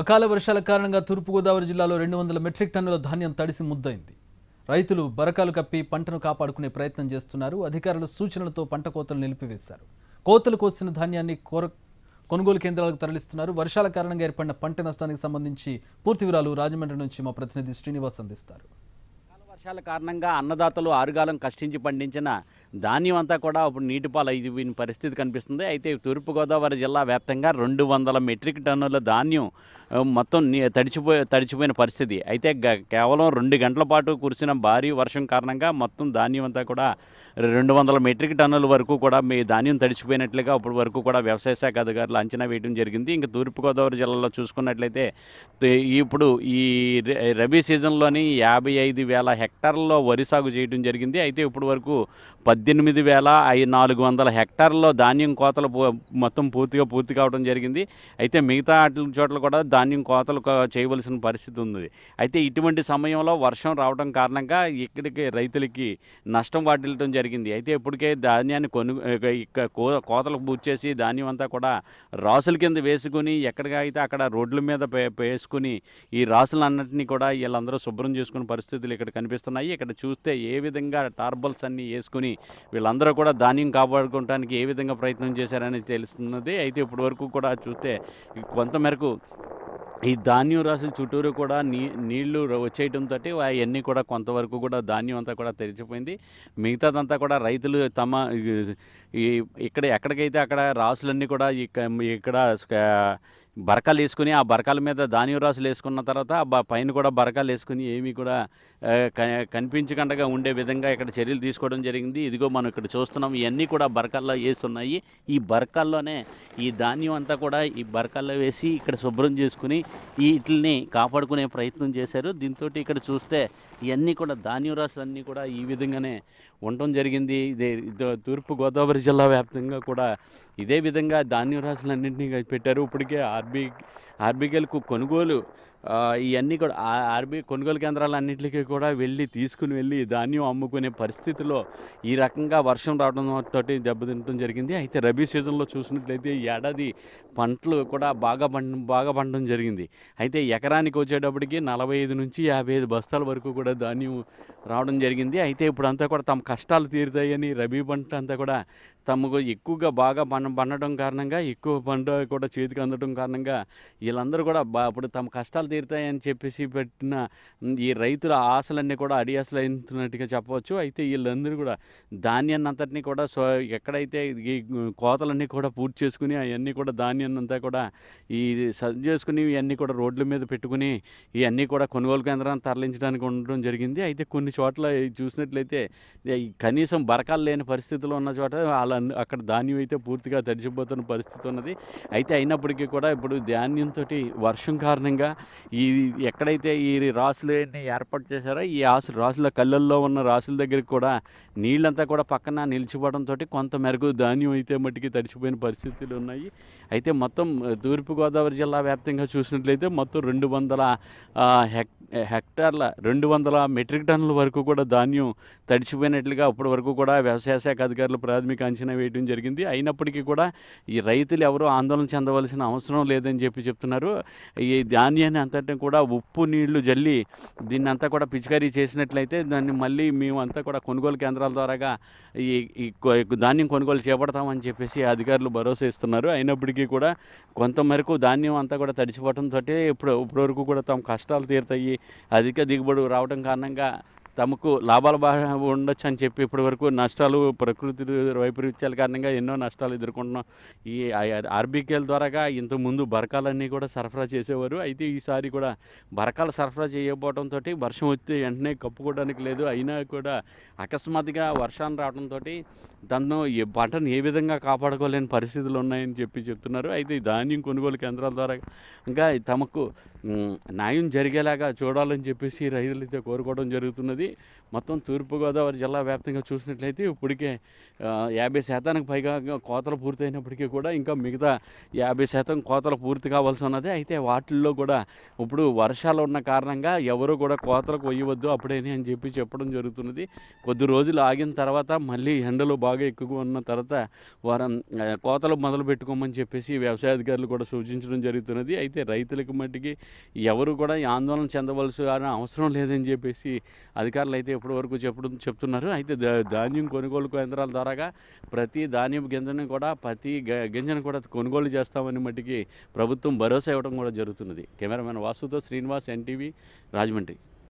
అకాల వర్షాల కారణంగా తూర్పుగోదావరి జిల్లాలో రెండు వందల మెట్రిక్ టన్నుల ధాన్యం తడిసి ముద్దయింది రైతులు బరకాలు కప్పి పంటను కాపాడుకునే ప్రయత్నం చేస్తున్నారు అధికారులు సూచనలతో పంట కోతలు నిలిపివేశారు కోతలు కోసిన ధాన్యాన్ని కోర కొనుగోలు కేంద్రాలకు తరలిస్తున్నారు వర్షాల కారణంగా ఏర్పడిన పంట నష్టానికి సంబంధించి పూర్తి వివరాలు రాజమండ్రి నుంచి మా ప్రతినిధి శ్రీనివాస్ అందిస్తారు వర్షాల కారణంగా అన్నదాతలు ఆరుగాలం కష్టించి పండించిన ధాన్యం అంతా కూడా ఇప్పుడు నీటిపాలు అయిపోయిన పరిస్థితి కనిపిస్తుంది అయితే తూర్పుగోదావరి జిల్లా వ్యాప్తంగా రెండు వందల మెట్రిక్ టన్నుల ధాన్యం మొత్తం తడిచిపోయి తడిచిపోయిన పరిస్థితి అయితే కేవలం రెండు గంటల పాటు కురిసిన భారీ వర్షం కారణంగా మొత్తం ధాన్యం అంతా కూడా రెండు వందల మెట్రిక్ టన్నుల వరకు కూడా మీ ధాన్యం తడిచిపోయినట్లుగా అప్పటి వరకు కూడా వ్యవసాయ శాఖ అధికారులు అంచనా వేయడం జరిగింది ఇంకా తూర్పుగోదావరి జిల్లాలో చూసుకున్నట్లయితే ఇప్పుడు ఈ రబీ సీజన్లోని యాభై ఐదు వేల హెక్టార్లలో వరి సాగు చేయడం జరిగింది అయితే ఇప్పటి వరకు పద్దెనిమిది వేల నాలుగు వందల హెక్టార్లలో ధాన్యం కోతలు మొత్తం పూర్తిగా పూర్తి కావడం జరిగింది అయితే మిగతా చోట్ల కూడా ధాన్యం కోతలు చేయవలసిన పరిస్థితి ఉంది అయితే ఇటువంటి సమయంలో వర్షం రావడం కారణంగా ఇక్కడికి రైతులకి నష్టం వాటిల్లటం జరిగింది జరిగింది అయితే ఇప్పటికే ధాన్యాన్ని కొను కోతలకు పూర్చేసి ధాన్యం అంతా కూడా రాసుల కింద వేసుకుని ఎక్కడికి అయితే అక్కడ రోడ్ల మీద వేసుకుని ఈ రాసులన్నింటినీ కూడా వీళ్ళందరూ శుభ్రం చేసుకునే పరిస్థితులు ఇక్కడ కనిపిస్తున్నాయి ఇక్కడ చూస్తే ఏ విధంగా టార్బల్స్ అన్నీ వేసుకుని వీళ్ళందరూ కూడా ధాన్యం కాపాడుకోవడానికి ఏ విధంగా ప్రయత్నం చేశారని తెలుస్తున్నది అయితే ఇప్పటి వరకు కూడా చూస్తే కొంతమేరకు ఈ ధాన్యం రాసుల చుట్టూరు కూడా నీ నీళ్లు వచ్చేయటంతో అవన్నీ కూడా కొంతవరకు కూడా ధాన్యం అంతా కూడా తెరిచిపోయింది మిగతాదంతా కూడా రైతులు తమ ఇక్కడ ఎక్కడికైతే అక్కడ రాసులన్నీ కూడా ఇక్కడ బరకాలు వేసుకుని ఆ బరకాల మీద ధాన్యం రాసులు వేసుకున్న తర్వాత ఆ పైన కూడా బరకాలు వేసుకుని ఏమీ కూడా కనిపించకుండా ఉండే విధంగా ఇక్కడ చర్యలు తీసుకోవడం జరిగింది ఇదిగో మనం ఇక్కడ చూస్తున్నాం ఇవన్నీ కూడా బరకాల్లో వేస్తున్నాయి ఈ బరకాల్లోనే ఈ ధాన్యం అంతా కూడా ఈ బరకాల్లో వేసి ఇక్కడ శుభ్రం చేసుకుని వీటిని కాపాడుకునే ప్రయత్నం చేశారు దీంతో ఇక్కడ చూస్తే ఇవన్నీ కూడా ధాన్యం రాసులన్నీ కూడా ఈ విధంగానే ఉండటం జరిగింది ఇదే తూర్పుగోదావరి జిల్లా వ్యాప్తంగా కూడా ఇదే విధంగా ధాన్యం రాసులన్నింటినీ పెట్టారు ఇప్పటికే ఆర్బీ ఆర్బీఐలకు కొనుగోలు ఇవన్నీ కూడా ఆర్బీ కొనుగోలు కేంద్రాలు అన్నింటికి కూడా వెళ్ళి తీసుకుని వెళ్ళి ధాన్యం అమ్ముకునే పరిస్థితిలో ఈ రకంగా వర్షం రావడం తోటి దెబ్బతింటడం జరిగింది అయితే రబీ సీజన్లో చూసినట్లయితే ఏడాది పంటలు కూడా బాగా పండ బాగా పండడం జరిగింది అయితే ఎకరానికి వచ్చేటప్పటికి నలభై ఐదు నుంచి యాభై ఐదు బస్తాల వరకు కూడా ధాన్యం రావడం జరిగింది అయితే ఇప్పుడంతా కూడా తమ కష్టాలు తీరుతాయని రబీ పంట అంతా కూడా తమకు ఎక్కువగా బాగా పండ పండటం కారణంగా ఎక్కువ పంట కూడా చేతికి అందడం కారణంగా వీళ్ళందరూ కూడా బా ఇప్పుడు తమ కష్టాలు తీరుతాయని చెప్పేసి పెట్టిన ఈ రైతుల ఆశలన్నీ కూడా అడియాసలు అయినట్టుగా చెప్పవచ్చు అయితే వీళ్ళందరూ కూడా ధాన్యాన్ని అంతటినీ కూడా సో ఎక్కడైతే ఈ కోతలన్నీ కూడా పూర్తి చేసుకుని అవన్నీ కూడా ధాన్యాన్ని అంతా కూడా ఈ సర్జ్ చేసుకుని ఇవన్నీ కూడా రోడ్ల మీద పెట్టుకుని ఇవన్నీ కూడా కొనుగోలు కేంద్రాన్ని తరలించడానికి ఉండడం జరిగింది అయితే కొన్ని చోట్ల చూసినట్లయితే కనీసం బరకాలు లేని పరిస్థితులు ఉన్న చోట వాళ్ళ అక్కడ ధాన్యం అయితే పూర్తిగా తడిచిపోతున్న పరిస్థితి ఉన్నది అయితే అయినప్పటికీ కూడా ఇప్పుడు ధాన్యంతో వర్షం కారణంగా ఈ ఎక్కడైతే ఈ రాసులు ఏర్పాటు చేశారో ఈ ఆశ రాసుల కళ్ళల్లో ఉన్న రాసుల దగ్గరికి కూడా నీళ్ళంతా కూడా పక్కన నిలిచిపోవడంతో కొంత మేరకు ధాన్యం అయితే మట్టికి తడిచిపోయిన పరిస్థితులు ఉన్నాయి అయితే మొత్తం తూర్పుగోదావరి జిల్లా వ్యాప్తంగా చూసినట్లయితే మొత్తం రెండు వందల హెక్ హెక్టార్ల రెండు వందల మెట్రిక్ టన్నుల వరకు కూడా ధాన్యం తడిచిపోయినట్లుగా అప్పటి వరకు కూడా వ్యవసాయ శాఖ అధికారులు ప్రాథమిక అంచనా వేయడం జరిగింది అయినప్పటికీ కూడా ఈ రైతులు ఎవరూ ఆందోళన చెందవలసిన అవసరం లేదని చెప్పి చెప్తున్నారు ఈ ధాన్యాన్ని అంత అంతటిని కూడా ఉప్పు నీళ్లు జల్లి దీన్ని అంతా కూడా పిచికారీ చేసినట్లయితే దాన్ని మళ్ళీ మేము అంతా కూడా కొనుగోలు కేంద్రాల ద్వారాగా ఈ ధాన్యం కొనుగోలు చేపడతామని చెప్పేసి అధికారులు భరోసా ఇస్తున్నారు అయినప్పటికీ కూడా కొంత మేరకు ధాన్యం అంతా కూడా తడిచిపోవడంతో ఇప్పుడు ఇప్పటివరకు కూడా తమ కష్టాలు తీరుతాయి అధిక దిగుబడి రావడం కారణంగా తమకు లాభాల బాగా ఉండొచ్చు అని చెప్పి ఇప్పటివరకు నష్టాలు ప్రకృతి వైపరీత్యాల కారణంగా ఎన్నో నష్టాలు ఎదుర్కొంటున్నాం ఈ ఆర్బీకేల ద్వారాగా ఇంతకుముందు బరకాలన్నీ కూడా సరఫరా చేసేవారు అయితే ఈసారి కూడా బరకాలు సరఫరా చేయకపోవడంతో వర్షం వస్తే వెంటనే కప్పుకోవడానికి లేదు అయినా కూడా అకస్మాత్తుగా వర్షాలు రావడంతో దాన్ని పంటను ఏ విధంగా కాపాడుకోలేని పరిస్థితులు ఉన్నాయని చెప్పి చెప్తున్నారు అయితే ధాన్యం కొనుగోలు కేంద్రాల ద్వారా ఇంకా తమకు న్యాయం జరిగేలాగా చూడాలని చెప్పేసి రైతులైతే కోరుకోవడం జరుగుతున్నది ఉంది మొత్తం తూర్పుగోదావరి జిల్లా వ్యాప్తంగా చూసినట్లయితే ఇప్పటికే యాభై శాతానికి పైగా కోతలు పూర్తయినప్పటికీ కూడా ఇంకా మిగతా యాభై శాతం కోతలు పూర్తి కావాల్సి ఉన్నది అయితే వాటిల్లో కూడా ఇప్పుడు వర్షాలు ఉన్న కారణంగా ఎవరు కూడా కోతలకు వేయవద్దు అప్పుడేనే అని చెప్పి చెప్పడం జరుగుతున్నది కొద్ది రోజులు ఆగిన తర్వాత మళ్ళీ ఎండలు బాగా ఎక్కువగా ఉన్న తర్వాత వారం కోతలు మొదలు పెట్టుకోమని చెప్పేసి వ్యవసాయ అధికారులు కూడా సూచించడం జరుగుతున్నది అయితే రైతులకు మట్టికి ఎవరు కూడా ఆందోళన చెందవలసిన అవసరం లేదని చెప్పేసి అధికారులు అధికారులు అయితే ఇప్పటి వరకు చెప్తున్నారు అయితే ధాన్యం కొనుగోలు కేంద్రాల ద్వారాగా ప్రతి ధాన్యం గింజను కూడా ప్రతి గింజను కూడా కొనుగోలు చేస్తామని మట్టికి ప్రభుత్వం భరోసా ఇవ్వడం కూడా జరుగుతున్నది కెమెరామెన్ వాసుతో శ్రీనివాస్ ఎన్టీవీ రాజమండ్రి